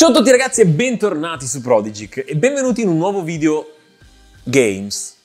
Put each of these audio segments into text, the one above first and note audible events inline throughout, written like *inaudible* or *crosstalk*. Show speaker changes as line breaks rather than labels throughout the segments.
Ciao a tutti ragazzi e bentornati su Prodigic e benvenuti in un nuovo video Games.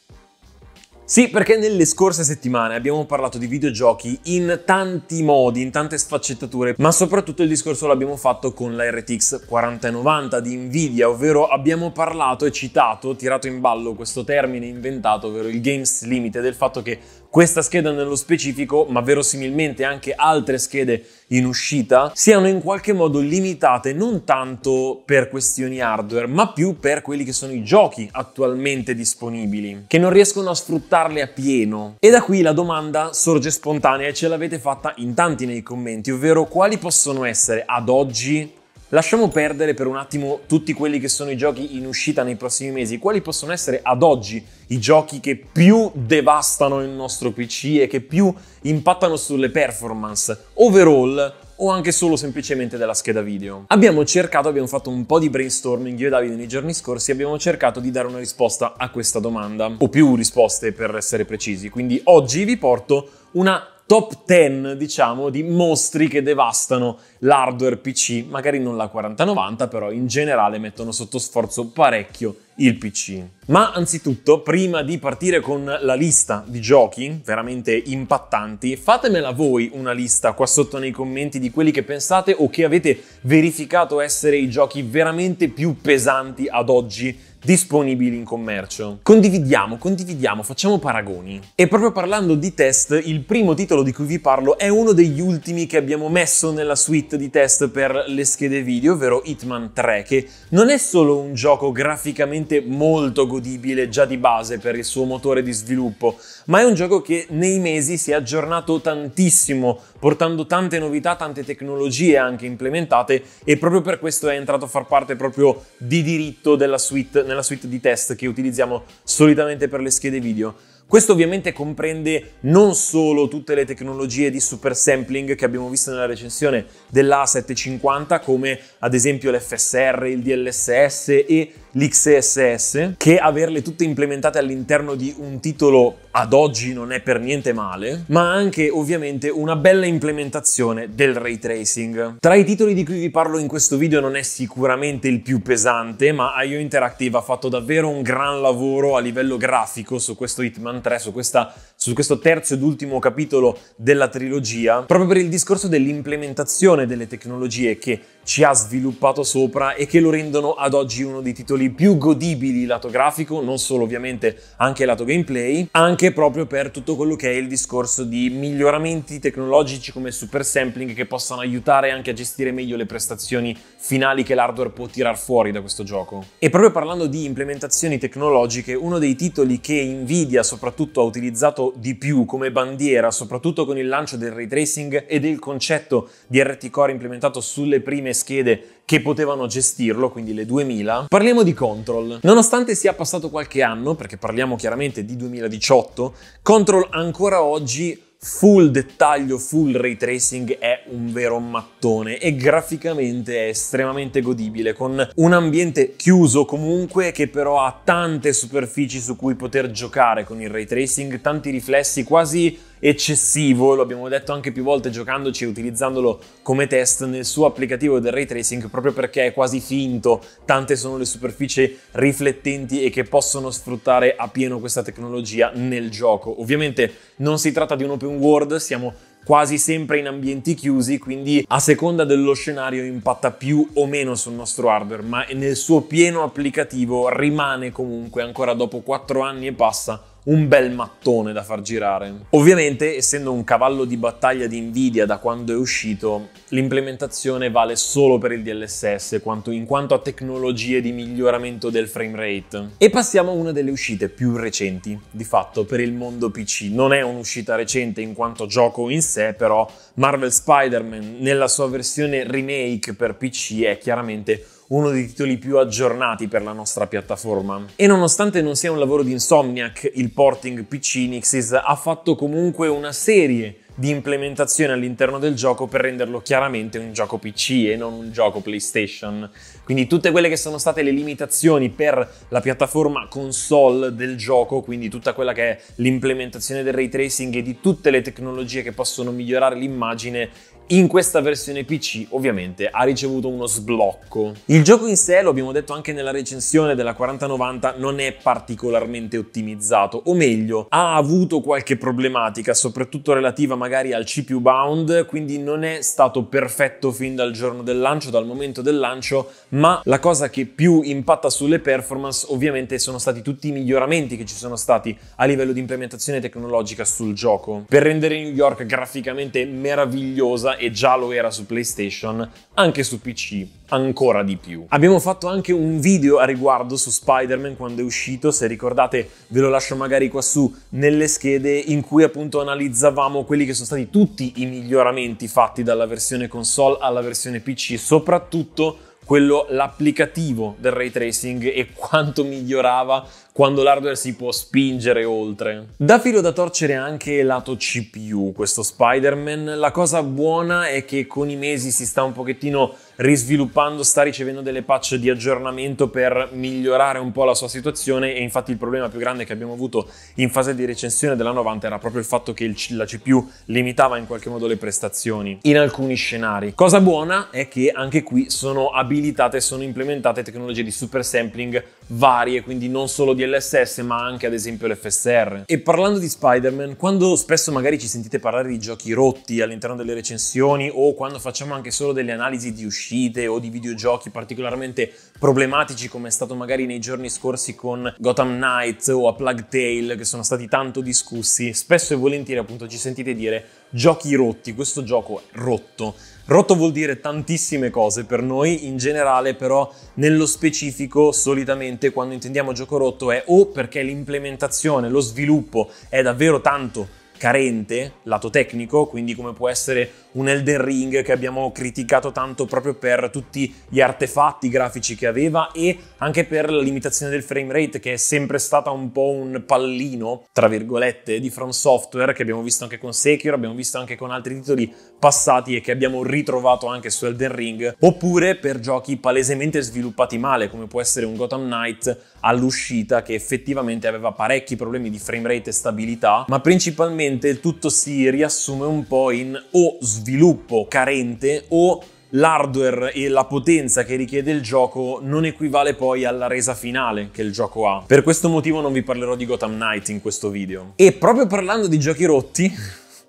Sì, perché nelle scorse settimane abbiamo parlato di videogiochi in tanti modi, in tante sfaccettature, ma soprattutto il discorso l'abbiamo fatto con la RTX 4090 di Nvidia, ovvero abbiamo parlato e citato, tirato in ballo questo termine inventato, ovvero il games limite, del fatto che questa scheda nello specifico, ma verosimilmente anche altre schede in uscita, siano in qualche modo limitate non tanto per questioni hardware, ma più per quelli che sono i giochi attualmente disponibili, che non riescono a sfruttarle a pieno. E da qui la domanda sorge spontanea e ce l'avete fatta in tanti nei commenti, ovvero quali possono essere ad oggi Lasciamo perdere per un attimo tutti quelli che sono i giochi in uscita nei prossimi mesi. Quali possono essere ad oggi i giochi che più devastano il nostro PC e che più impattano sulle performance overall o anche solo semplicemente della scheda video. Abbiamo cercato, abbiamo fatto un po' di brainstorming io e Davide nei giorni scorsi, abbiamo cercato di dare una risposta a questa domanda, o più risposte per essere precisi. Quindi oggi vi porto una top 10, diciamo, di mostri che devastano l'hardware PC, magari non la 4090, però in generale mettono sotto sforzo parecchio il PC. Ma anzitutto, prima di partire con la lista di giochi veramente impattanti, fatemela voi una lista qua sotto nei commenti di quelli che pensate o che avete verificato essere i giochi veramente più pesanti ad oggi disponibili in commercio. Condividiamo, condividiamo, facciamo paragoni. E proprio parlando di test, il primo titolo di cui vi parlo è uno degli ultimi che abbiamo messo nella suite di test per le schede video, ovvero Hitman 3, che non è solo un gioco graficamente sicuramente molto godibile già di base per il suo motore di sviluppo, ma è un gioco che nei mesi si è aggiornato tantissimo, portando tante novità, tante tecnologie anche implementate e proprio per questo è entrato a far parte proprio di diritto della suite, nella suite di test che utilizziamo solitamente per le schede video. Questo ovviamente comprende non solo tutte le tecnologie di super sampling che abbiamo visto nella recensione dell'A750, come ad esempio l'FSR, il DLSS e l'XSS, che averle tutte implementate all'interno di un titolo ad oggi non è per niente male, ma anche ovviamente una bella implementazione del ray tracing. Tra i titoli di cui vi parlo in questo video non è sicuramente il più pesante, ma IO Interactive ha fatto davvero un gran lavoro a livello grafico su questo Hitman 3, su, questa, su questo terzo ed ultimo capitolo della trilogia, proprio per il discorso dell'implementazione delle tecnologie che ci ha sviluppato sopra e che lo rendono ad oggi uno dei titoli renderli più godibili lato grafico, non solo ovviamente anche lato gameplay, anche proprio per tutto quello che è il discorso di miglioramenti tecnologici come super sampling che possano aiutare anche a gestire meglio le prestazioni finali che l'hardware può tirar fuori da questo gioco. E proprio parlando di implementazioni tecnologiche, uno dei titoli che Nvidia soprattutto ha utilizzato di più come bandiera, soprattutto con il lancio del ray tracing e del concetto di RT Core implementato sulle prime schede che potevano gestirlo, quindi le 2000. Parliamo di Control. Nonostante sia passato qualche anno, perché parliamo chiaramente di 2018, Control ancora oggi full dettaglio, full ray tracing è un vero mattone e graficamente è estremamente godibile con un ambiente chiuso comunque che però ha tante superfici su cui poter giocare con il ray tracing, tanti riflessi quasi eccessivo, lo abbiamo detto anche più volte giocandoci e utilizzandolo come test nel suo applicativo del ray tracing proprio perché è quasi finto, tante sono le superfici riflettenti e che possono sfruttare a pieno questa tecnologia nel gioco. Ovviamente non si tratta di un open world, siamo quasi sempre in ambienti chiusi, quindi a seconda dello scenario impatta più o meno sul nostro hardware, ma nel suo pieno applicativo rimane comunque ancora dopo 4 anni e passa un bel mattone da far girare. Ovviamente, essendo un cavallo di battaglia di Nvidia da quando è uscito, l'implementazione vale solo per il DLSS quanto in quanto a tecnologie di miglioramento del frame rate. E passiamo a una delle uscite più recenti, di fatto, per il mondo PC. Non è un'uscita recente in quanto gioco in sé, però Marvel Spider-Man nella sua versione remake per PC è chiaramente un uno dei titoli più aggiornati per la nostra piattaforma. E nonostante non sia un lavoro di Insomniac, il porting PC Nixis ha fatto comunque una serie di implementazione all'interno del gioco per renderlo chiaramente un gioco PC e non un gioco PlayStation. Quindi tutte quelle che sono state le limitazioni per la piattaforma console del gioco, quindi tutta quella che è l'implementazione del ray tracing e di tutte le tecnologie che possono migliorare l'immagine, in questa versione PC ovviamente ha ricevuto uno sblocco. Il gioco in sé, lo abbiamo detto anche nella recensione della 4090, non è particolarmente ottimizzato, o meglio, ha avuto qualche problematica, soprattutto relativa magari al CPU bound, quindi non è stato perfetto fin dal giorno del lancio, dal momento del lancio, ma la cosa che più impatta sulle performance ovviamente sono stati tutti i miglioramenti che ci sono stati a livello di implementazione tecnologica sul gioco. Per rendere New York graficamente meravigliosa, e già lo era su PlayStation, anche su PC ancora di più. Abbiamo fatto anche un video a riguardo su Spider-Man quando è uscito, se ricordate ve lo lascio magari qua su nelle schede in cui appunto analizzavamo quelli che sono stati tutti i miglioramenti fatti dalla versione console alla versione PC, soprattutto quello l'applicativo del ray tracing e quanto migliorava quando l'hardware si può spingere oltre. Da filo da torcere anche lato CPU, questo Spider-Man. La cosa buona è che con i mesi si sta un pochettino risviluppando, sta ricevendo delle patch di aggiornamento per migliorare un po' la sua situazione e infatti il problema più grande che abbiamo avuto in fase di recensione della 90 era proprio il fatto che il, la CPU limitava in qualche modo le prestazioni in alcuni scenari. Cosa buona è che anche qui sono abilitate, sono implementate tecnologie di super sampling varie, quindi non solo di quindi l'SS ma anche ad esempio l'FSR. E parlando di Spider-Man, quando spesso magari ci sentite parlare di giochi rotti all'interno delle recensioni o quando facciamo anche solo delle analisi di uscite o di videogiochi particolarmente problematici come è stato magari nei giorni scorsi con Gotham Knights o a Plague Tale che sono stati tanto discussi, spesso e volentieri appunto ci sentite dire giochi rotti, questo gioco è rotto. Rotto vuol dire tantissime cose per noi in generale, però nello specifico solitamente quando intendiamo gioco rotto è o perché l'implementazione, lo sviluppo è davvero tanto carente, lato tecnico, quindi come può essere un Elden Ring che abbiamo criticato tanto proprio per tutti gli artefatti grafici che aveva e anche per la limitazione del frame rate che è sempre stata un po' un pallino, tra virgolette, di From Software che abbiamo visto anche con Sekiro, abbiamo visto anche con altri titoli passati e che abbiamo ritrovato anche su Elden Ring, oppure per giochi palesemente sviluppati male, come può essere un Gotham Knight all'uscita che effettivamente aveva parecchi problemi di frame rate e stabilità, ma principalmente il tutto si riassume un po' in o sviluppo sviluppo carente o l'hardware e la potenza che richiede il gioco non equivale poi alla resa finale che il gioco ha. Per questo motivo non vi parlerò di Gotham Knight in questo video. E proprio parlando di giochi rotti,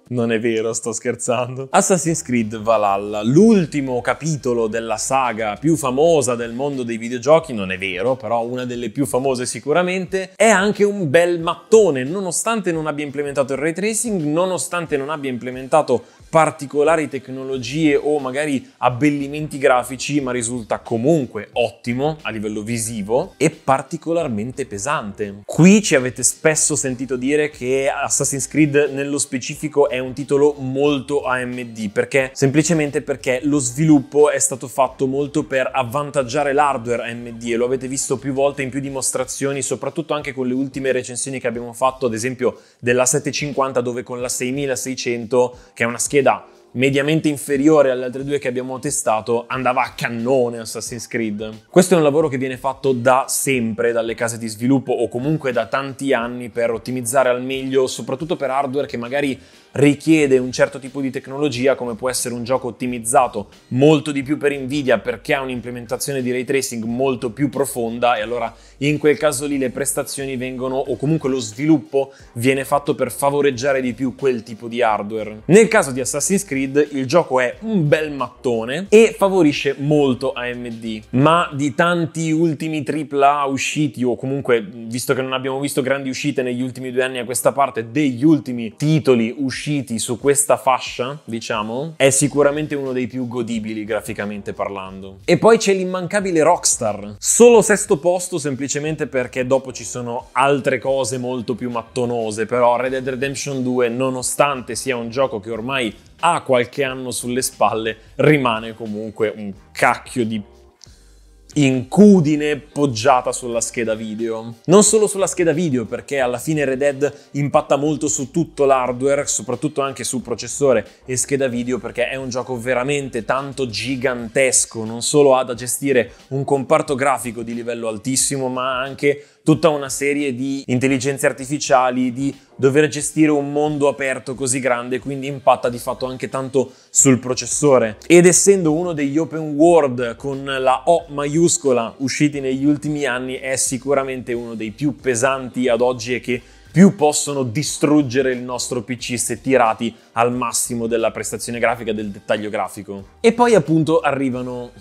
non è vero, sto scherzando. Assassin's Creed Valhalla, l'ultimo capitolo della saga più famosa del mondo dei videogiochi, non è vero, però una delle più famose sicuramente, è anche un bel mattone, nonostante non abbia implementato il ray tracing, nonostante non abbia implementato particolari tecnologie o magari abbellimenti grafici, ma risulta comunque ottimo a livello visivo e particolarmente pesante. Qui ci avete spesso sentito dire che Assassin's Creed nello specifico è è un titolo molto AMD, perché semplicemente perché lo sviluppo è stato fatto molto per avvantaggiare l'hardware AMD e lo avete visto più volte in più dimostrazioni, soprattutto anche con le ultime recensioni che abbiamo fatto, ad esempio della 750 dove con la 6600, che è una scheda mediamente inferiore alle altre due che abbiamo testato, andava a cannone Assassin's Creed. Questo è un lavoro che viene fatto da sempre dalle case di sviluppo o comunque da tanti anni per ottimizzare al meglio, soprattutto per hardware che magari richiede un certo tipo di tecnologia come può essere un gioco ottimizzato molto di più per Nvidia perché ha un'implementazione di ray tracing molto più profonda e allora in quel caso lì le prestazioni vengono o comunque lo sviluppo viene fatto per favoreggiare di più quel tipo di hardware. Nel caso di Assassin's Creed Creed, il gioco è un bel mattone e favorisce molto AMD, ma di tanti ultimi AAA usciti o comunque, visto che non abbiamo visto grandi uscite negli ultimi due anni a questa parte, degli ultimi titoli usciti su questa fascia, diciamo, è sicuramente uno dei più godibili graficamente parlando. E poi c'è l'immancabile Rockstar, solo sesto posto semplicemente perché dopo ci sono altre cose molto più mattonose, però Red Dead Redemption 2, nonostante sia un gioco che ormai ha qualche anno sulle spalle, rimane comunque un cacchio di incudine poggiata sulla scheda video. Non solo sulla scheda video, perché alla fine Red Dead impatta molto su tutto l'hardware, soprattutto anche su processore e scheda video, perché è un gioco veramente tanto gigantesco, non solo ha da gestire un comparto grafico di livello altissimo, ma anche tutta una serie di intelligenze artificiali, di dover gestire un mondo aperto così grande, quindi impatta di fatto anche tanto sul processore. Ed essendo uno degli open world con la O maiuscola usciti negli ultimi anni, è sicuramente uno dei più pesanti ad oggi e che più possono distruggere il nostro PC se tirati al massimo della prestazione grafica, del dettaglio grafico. E poi appunto arrivano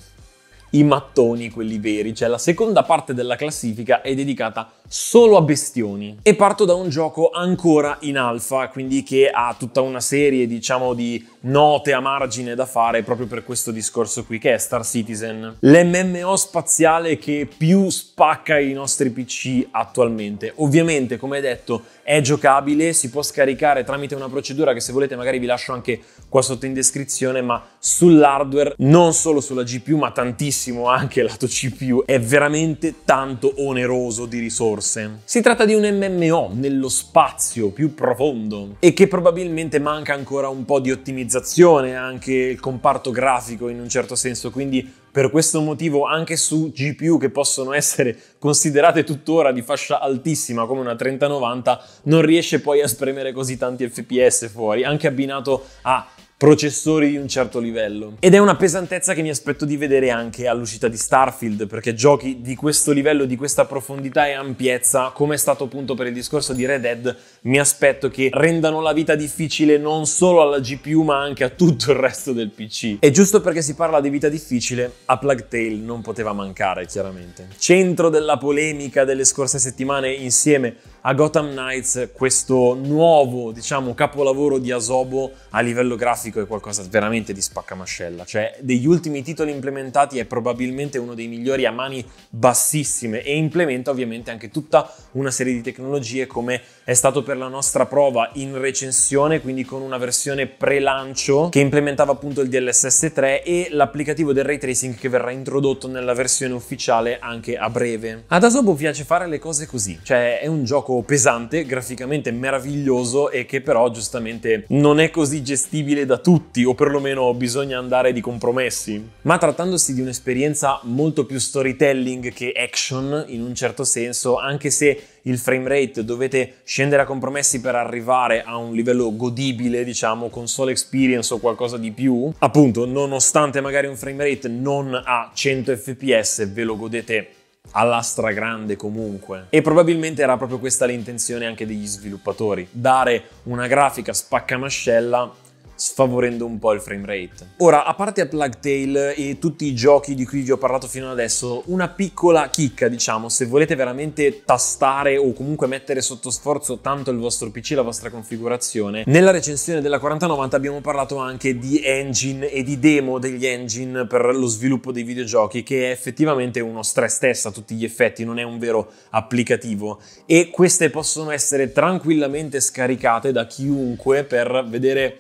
i mattoni, quelli veri, cioè la seconda parte della classifica è dedicata solo a bestioni. E parto da un gioco ancora in alfa, quindi che ha tutta una serie, diciamo, di note a margine da fare proprio per questo discorso qui, che è Star Citizen. L'MMO spaziale che più spacca i nostri PC attualmente. Ovviamente, come detto, è giocabile, si può scaricare tramite una procedura che se volete magari vi lascio anche qua sotto in descrizione, ma sull'hardware, non solo sulla GPU, ma tantissimo anche lato CPU, è veramente tanto oneroso di risorse risorse. Si tratta di un MMO nello spazio più profondo e che probabilmente manca ancora un po' di ottimizzazione, anche il comparto grafico in un certo senso, quindi per questo motivo anche su GPU che possono essere considerate tuttora di fascia altissima come una 3090 non riesce poi a spremere così tanti FPS fuori, anche abbinato a processori di un certo livello. Ed è una pesantezza che mi aspetto di vedere anche all'uscita di Starfield, perché giochi di questo livello, di questa profondità e ampiezza, come è stato appunto per il discorso di Red Dead, mi aspetto che rendano la vita difficile non solo alla GPU ma anche a tutto il resto del PC. E giusto perché si parla di vita difficile, a Plague Tale non poteva mancare chiaramente. Centro della polemica delle scorse settimane insieme a Gotham Knights questo nuovo, diciamo, capolavoro di Asobo a livello grafico è qualcosa veramente di spaccamascella, cioè degli ultimi titoli implementati è probabilmente uno dei migliori a mani bassissime e implementa ovviamente anche tutta una serie di tecnologie come è stato per la nostra prova in recensione, quindi con una versione pre-lancio che implementava appunto il DLSS 3 e l'applicativo del ray tracing che verrà introdotto nella versione ufficiale anche a breve. Ad Asobo piace fare le cose così, cioè è un gioco pesante, graficamente meraviglioso e che però giustamente non è così gestibile da tutti o perlomeno bisogna andare di compromessi. Ma trattandosi di un'esperienza molto più storytelling che action in un certo senso, anche se il frame rate dovete scendere a compromessi per arrivare a un livello godibile, diciamo, console experience o qualcosa di più, appunto, nonostante magari un frame rate non a 100 fps ve lo godete alla stragrande comunque. E probabilmente era proprio questa l'intenzione anche degli sviluppatori, dare una grafica spaccamascella sfavorendo un po' il frame rate. Ora, a parte a Plague Tale e tutti i giochi di cui vi ho parlato fino ad adesso, una piccola chicca, diciamo, se volete veramente tastare o comunque mettere sotto sforzo tanto il vostro PC la vostra configurazione, nella recensione della 4090 abbiamo parlato anche di engine e di demo degli engine per lo sviluppo dei videogiochi, che è effettivamente uno stress test a tutti gli effetti, non è un vero applicativo e queste possono essere tranquillamente scaricate da chiunque per vedere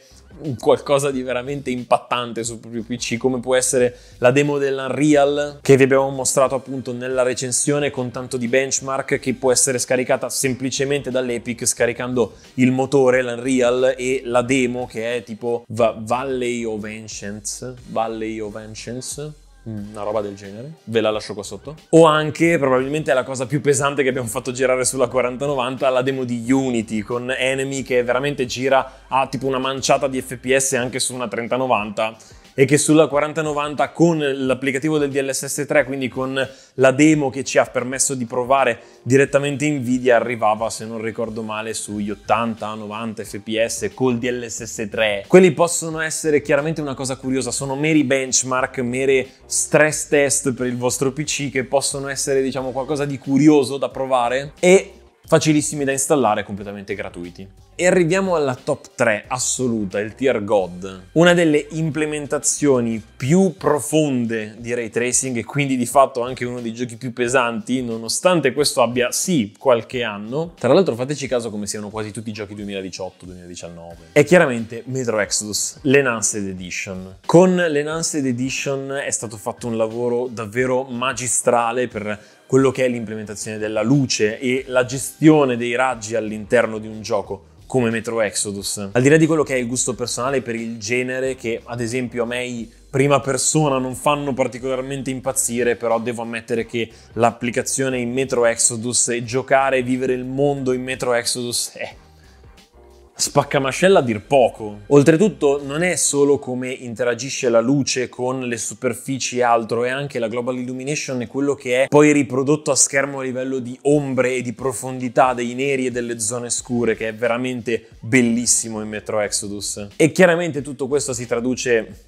qualcosa di veramente impattante sul proprio PC, come può essere la demo dell'Unreal che vi abbiamo mostrato appunto nella recensione con tanto di benchmark che può essere scaricata semplicemente dall'Epic scaricando il motore, l'Unreal e la demo che è tipo Valley of Ancients, Valley of Ancients una roba del genere, ve la lascio qua sotto. O anche, probabilmente è la cosa più pesante che abbiamo fatto girare sulla 4090, la demo di Unity con Enemy che veramente gira a tipo una manciata di FPS anche su una 3090 e che sulla 4090 con l'applicativo del DLSS3, quindi con la demo che ci ha permesso di provare direttamente Nvidia, arrivava, se non ricordo male, sugli 80-90 fps col DLSS3. Quelli possono essere chiaramente una cosa curiosa, sono meri benchmark, mere stress test per il vostro PC che possono essere, diciamo, qualcosa di curioso da provare e facilissimi da installare completamente gratuiti. E arriviamo alla top 3 assoluta, il Tier God, una delle implementazioni più profonde di ray tracing e quindi di fatto anche uno dei giochi più pesanti, nonostante questo abbia sì qualche anno. Tra l'altro fateci caso come siano quasi tutti i giochi 2018-2019. È chiaramente Metro Exodus, l'Enhanced Edition. Con l'Enhanced Edition è stato fatto un lavoro davvero magistrale per quello che è l'implementazione della luce e la gestione dei raggi all'interno di un gioco come Metro Exodus. Al di là di quello che è il gusto personale per il genere che ad esempio a me i prima persona non fanno particolarmente impazzire, però devo ammettere che l'applicazione in Metro Exodus e giocare e vivere il mondo in Metro Exodus è spaccamascella a dir poco. Oltretutto non è solo come interagisce la luce con le superfici e altro, è anche la global illumination e quello che è poi riprodotto a schermo a livello di ombre e di profondità dei neri e delle zone scure, che è veramente bellissimo in Metro Exodus. E chiaramente tutto questo si traduce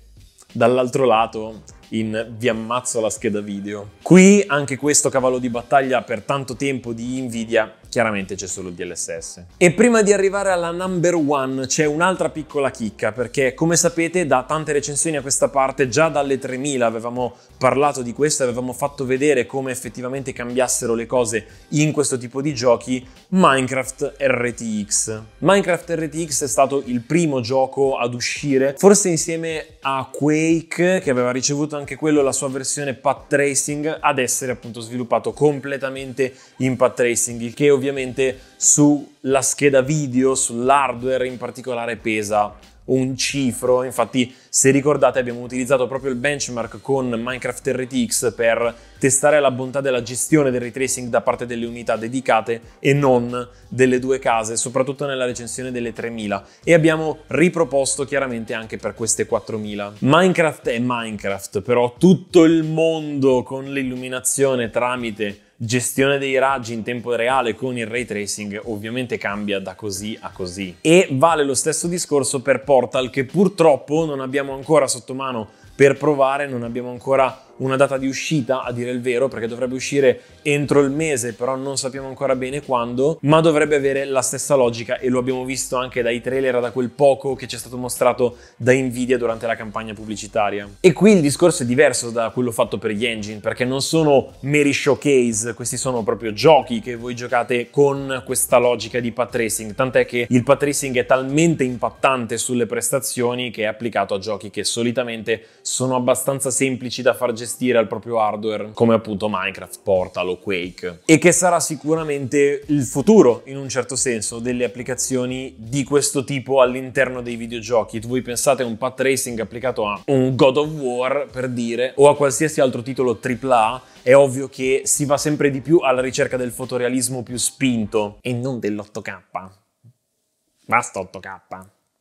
dall'altro lato in Vi ammazzo la scheda video. Qui anche questo cavallo di battaglia per tanto tempo di Nvidia, chiaramente c'è solo il DLSS. E prima di arrivare alla number one c'è un'altra piccola chicca perché come sapete da tante recensioni a questa parte, già dalle 3000 avevamo parlato di questo, avevamo fatto vedere come effettivamente cambiassero le cose in questo tipo di giochi, Minecraft RTX. Minecraft RTX è stato il primo gioco ad uscire, forse insieme a Quake che aveva ricevuto anche quello la sua versione pad tracing ad essere appunto sviluppato completamente in pad tracing, il che ovviamente sulla scheda video, sull'hardware in particolare pesa un cifro, infatti se ricordate abbiamo utilizzato proprio il benchmark con Minecraft RTX per testare la bontà della gestione del retracing da parte delle unità dedicate e non delle due case, soprattutto nella recensione delle 3000 e abbiamo riproposto chiaramente anche per queste 4000. Minecraft è Minecraft, però tutto il mondo con l'illuminazione tramite gestione dei raggi in tempo reale con il ray tracing ovviamente cambia da così a così. E vale lo stesso discorso per Portal che purtroppo non abbiamo ancora sotto mano per provare, non abbiamo ancora una data di uscita, a dire il vero, perché dovrebbe uscire entro il mese, però non sappiamo ancora bene quando, ma dovrebbe avere la stessa logica e lo abbiamo visto anche dai trailer, da quel poco che ci è stato mostrato da Nvidia durante la campagna pubblicitaria. E qui il discorso è diverso da quello fatto per gli engine, perché non sono meri showcase, questi sono proprio giochi che voi giocate con questa logica di path tracing, tant'è che il path tracing è talmente impattante sulle prestazioni che è applicato a giochi che solitamente sono abbastanza semplici da far gestire gestire al proprio hardware come appunto Minecraft Portal o Quake e che sarà sicuramente il futuro in un certo senso delle applicazioni di questo tipo all'interno dei videogiochi. Voi pensate a un path racing applicato a un God of War per dire o a qualsiasi altro titolo AAA è ovvio che si va sempre di più alla ricerca del fotorealismo più spinto e non dell'8K. Basta 8K.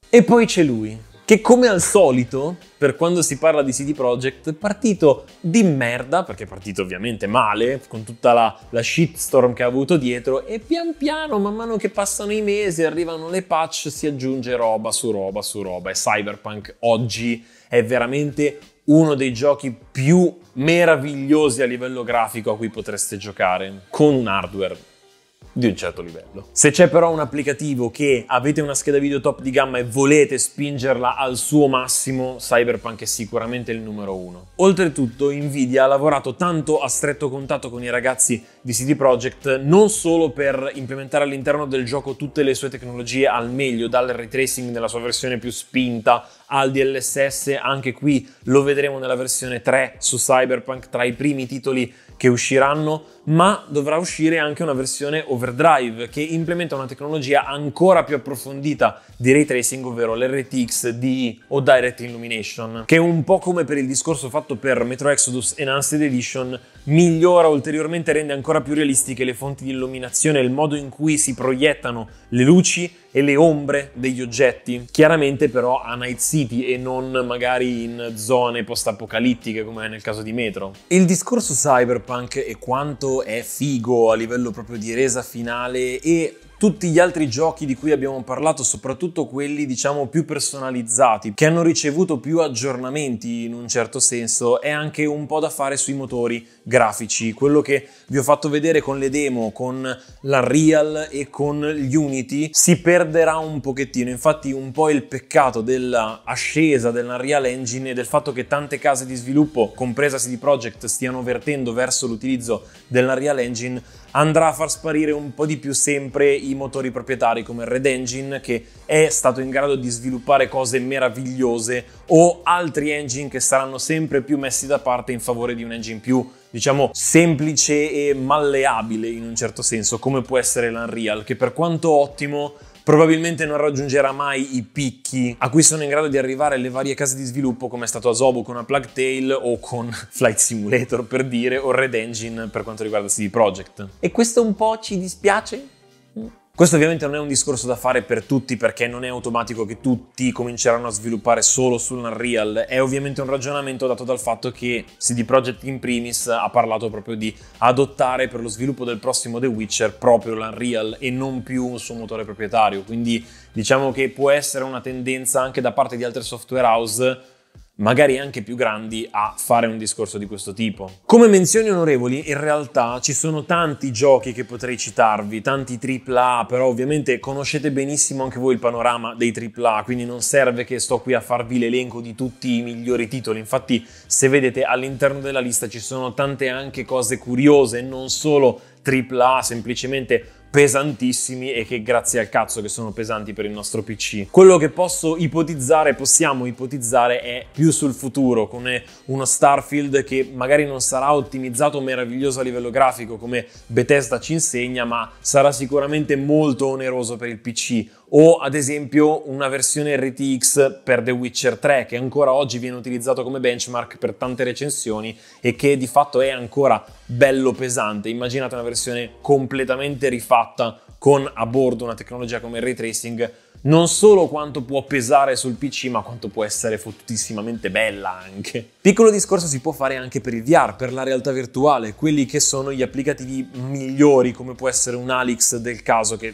E poi c'è lui, che come al solito, per quando si parla di CD Projekt, è partito di merda, perché è partito ovviamente male, con tutta la, la, shitstorm che ha avuto dietro, e pian piano, man mano che passano i mesi, arrivano le patch, si aggiunge roba su roba su roba, e Cyberpunk oggi è veramente uno dei giochi più meravigliosi a livello grafico a cui potreste giocare, con un hardware di un certo livello. Se c'è però un applicativo che avete una scheda video top di gamma e volete spingerla al suo massimo, Cyberpunk è sicuramente il numero uno. Oltretutto, Nvidia ha lavorato tanto a stretto contatto con i ragazzi di CD Projekt non solo per implementare all'interno del gioco tutte le sue tecnologie al meglio, dal retracing nella sua versione più spinta al DLSS, anche qui lo vedremo nella versione 3 su Cyberpunk tra i primi titoli che usciranno, ma dovrà uscire anche una versione over Overdrive che implementa una tecnologia ancora più approfondita di ray tracing, ovvero l'RTX DI o Direct Illumination, che è un po' come per il discorso fatto per Metro Exodus Enhanced Edition, migliora ulteriormente e rende ancora più realistiche le fonti di illuminazione, il modo in cui si proiettano le luci e le ombre degli oggetti. Chiaramente però a Night City e non magari in zone post-apocalittiche come nel caso di Metro. Il discorso cyberpunk e quanto è figo a livello proprio di resa finale e tutti gli altri giochi di cui abbiamo parlato, soprattutto quelli diciamo più personalizzati, che hanno ricevuto più aggiornamenti in un certo senso, è anche un po' da fare sui motori grafici. Quello che vi ho fatto vedere con le demo, con
l'Unreal
e con Unity, si perderà un pochettino. Infatti un po' il peccato dell'ascesa dell'Unreal Engine e del fatto che tante case di sviluppo, compresa CD Projekt, stiano vertendo verso l'utilizzo dell'Unreal Engine andrà a far sparire un po' di più sempre i motori proprietari come il Red Engine che è stato in grado di sviluppare cose meravigliose o altri engine che saranno sempre più messi da parte in favore di un engine più diciamo semplice e malleabile in un certo senso come può essere l'Unreal che per quanto ottimo probabilmente non raggiungerà mai i picchi a cui sono in grado di arrivare le varie case di sviluppo come è stato Asobo con A Plague Tale o con *laughs* Flight Simulator per dire o Red Engine per quanto riguarda CD Projekt. E questo un po' ci dispiace questo ovviamente non è un discorso da fare per tutti perché non è automatico che tutti cominceranno a sviluppare solo sull'Unreal, è ovviamente un ragionamento dato dal fatto che CD Projekt in primis ha parlato proprio di adottare per lo sviluppo del prossimo The Witcher proprio l'Unreal e non più un suo motore proprietario, quindi diciamo che può essere una tendenza anche da parte di altre software house magari anche più grandi, a fare un discorso di questo tipo. Come menzioni onorevoli, in realtà ci sono tanti giochi che potrei citarvi, tanti AAA, però ovviamente conoscete benissimo anche voi il panorama dei AAA, quindi non serve che sto qui a farvi l'elenco di tutti i migliori titoli, infatti se vedete all'interno della lista ci sono tante anche cose curiose, non solo AAA, semplicemente pesantissimi e che grazie al cazzo che sono pesanti per il nostro PC. Quello che posso ipotizzare, possiamo ipotizzare è più sul futuro, come uno Starfield che magari non sarà ottimizzato meraviglioso a livello grafico come Bethesda ci insegna, ma sarà sicuramente molto oneroso per il PC o ad esempio una versione RTX per The Witcher 3 che ancora oggi viene utilizzato come benchmark per tante recensioni e che di fatto è ancora bello pesante. Immaginate una versione completamente rifatta con a bordo una tecnologia come il ray tracing, non solo quanto può pesare sul PC, ma quanto può essere fottutissimamente bella anche. Piccolo discorso si può fare anche per il VR, per la realtà virtuale, quelli che sono gli applicativi migliori, come può essere un Alix del caso che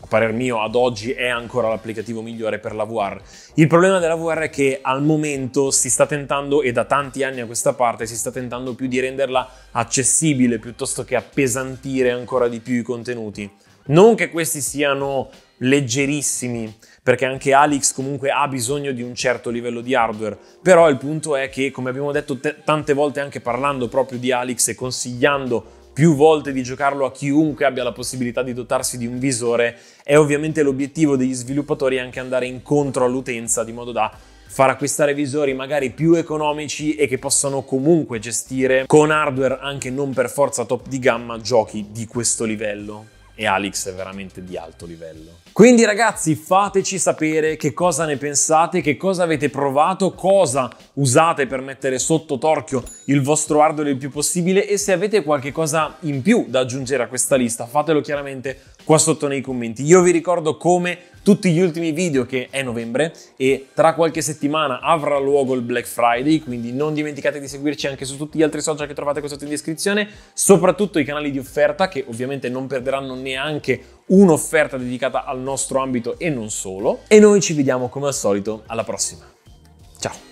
a parer mio ad oggi è ancora l'applicativo migliore per la VR. Il problema della VR è che al momento si sta tentando, e da tanti anni a questa parte, si sta tentando più di renderla accessibile piuttosto che appesantire ancora di più i contenuti. Non che questi siano leggerissimi, perché anche Alex comunque ha bisogno di un certo livello di hardware, però il punto è che, come abbiamo detto t- tante volte anche parlando proprio di Alex e consigliando più volte di giocarlo a chiunque abbia la possibilità di dotarsi di un visore, è ovviamente l'obiettivo degli sviluppatori anche andare incontro all'utenza di modo da far acquistare visori magari più economici e che possano comunque gestire con hardware anche non per forza top di gamma giochi di questo livello. E Alex è veramente di alto livello. Quindi ragazzi fateci sapere che cosa ne pensate, che cosa avete provato, cosa usate per mettere sotto torchio il vostro hardware il più possibile e se avete qualche cosa in più da aggiungere a questa lista fatelo chiaramente qua sotto nei commenti. Io vi ricordo come tutti gli ultimi video che è novembre e tra qualche settimana avrà luogo il Black Friday, quindi non dimenticate di seguirci anche su tutti gli altri social che trovate qua sotto in descrizione, soprattutto i canali di offerta che ovviamente non perderanno neanche un'offerta dedicata al nostro ambito e non solo. E noi ci vediamo come al solito alla prossima. Ciao!